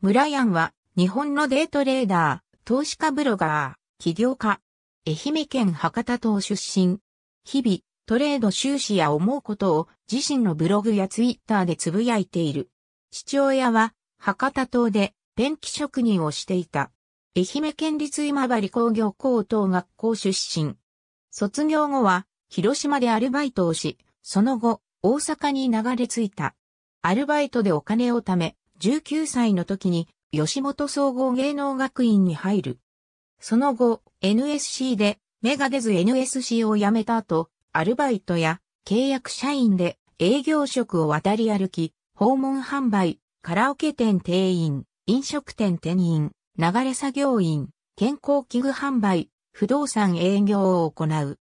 ムラアンは、日本のデイトレーダー、投資家ブロガー、起業家。愛媛県博多島出身。日々、トレード収支や思うことを自身のブログやツイッターでつぶやいている。父親は、博多島でペンキ職人をしていた。愛媛県立今治工業高等学校出身。卒業後は、広島でアルバイトをし、その後、大阪に流れ着いた。アルバイトでお金を貯め、19歳の時に吉本総合芸能学院に入る。その後、NSC で芽が出ず NSC を辞めた後、アルバイトや契約社員で営業職を渡り歩き、訪問販売、カラオケ店店員、飲食店店員、流れ作業員、健康器具販売、不動産営業を行う。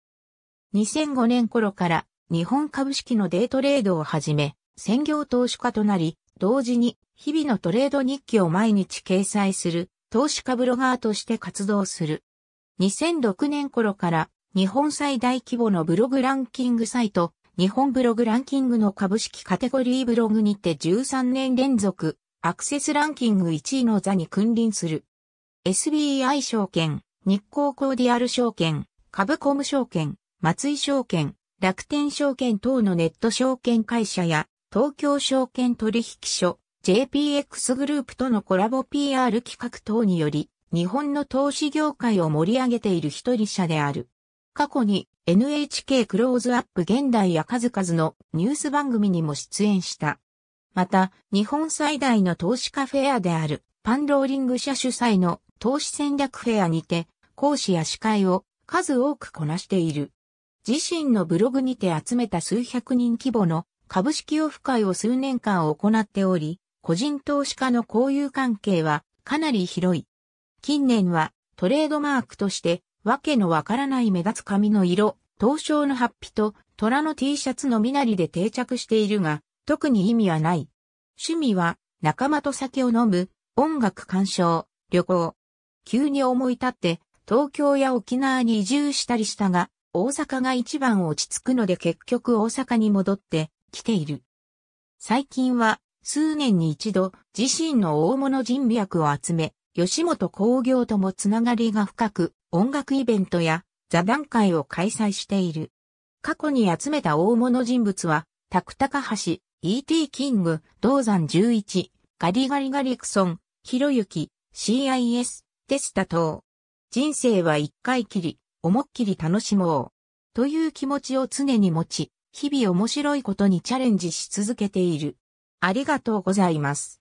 2005年頃から日本株式のデイトレードを始め、専業投資家となり、同時に日々のトレード日記を毎日掲載する投資家ブロガーとして活動する。2006年頃から日本最大規模のブログランキングサイト、日本ブログランキングの株式カテゴリーブログにて13年連続、アクセスランキング1位の座に君臨する。SBI 証券、日光コーディアル証券、株コム証券、松井証券、楽天証券等のネット証券会社や東京証券取引所 JPX グループとのコラボ PR 企画等により、日本の投資業界を盛り上げている一人者である。過去に NHK クローズアップ現代や数々のニュース番組にも出演した。また、日本最大の投資家フェアであるパンローリング社主催の投資戦略フェアにて講師や司会を数多くこなしている。自身のブログにて集めた数百人規模の株式オフ会を数年間行っており、個人投資家の交友関係はかなり広い。近年はトレードマークとしてわけのわからない目立つ髪の色、東証のハッピと虎の T シャツの身なりで定着しているが、特に意味はない。趣味は仲間と酒を飲む、音楽鑑賞、旅行。急に思い立って東京や沖縄に移住したりしたが、大阪が一番落ち着くので結局大阪に戻って来ている。最近は数年に一度自身の大物人脈を集め、吉本興業ともつながりが深く、音楽イベントや座談会を開催している。過去に集めた大物人物は、タクタカハシ、E.T. キング、銅山11、ガリガリガリクソン、ひろゆき、CIS、テスタ等。人生は一回きり、思いっきり楽しもう。という気持ちを常に持ち、日々面白いことにチャレンジし続けている。ありがとうございます。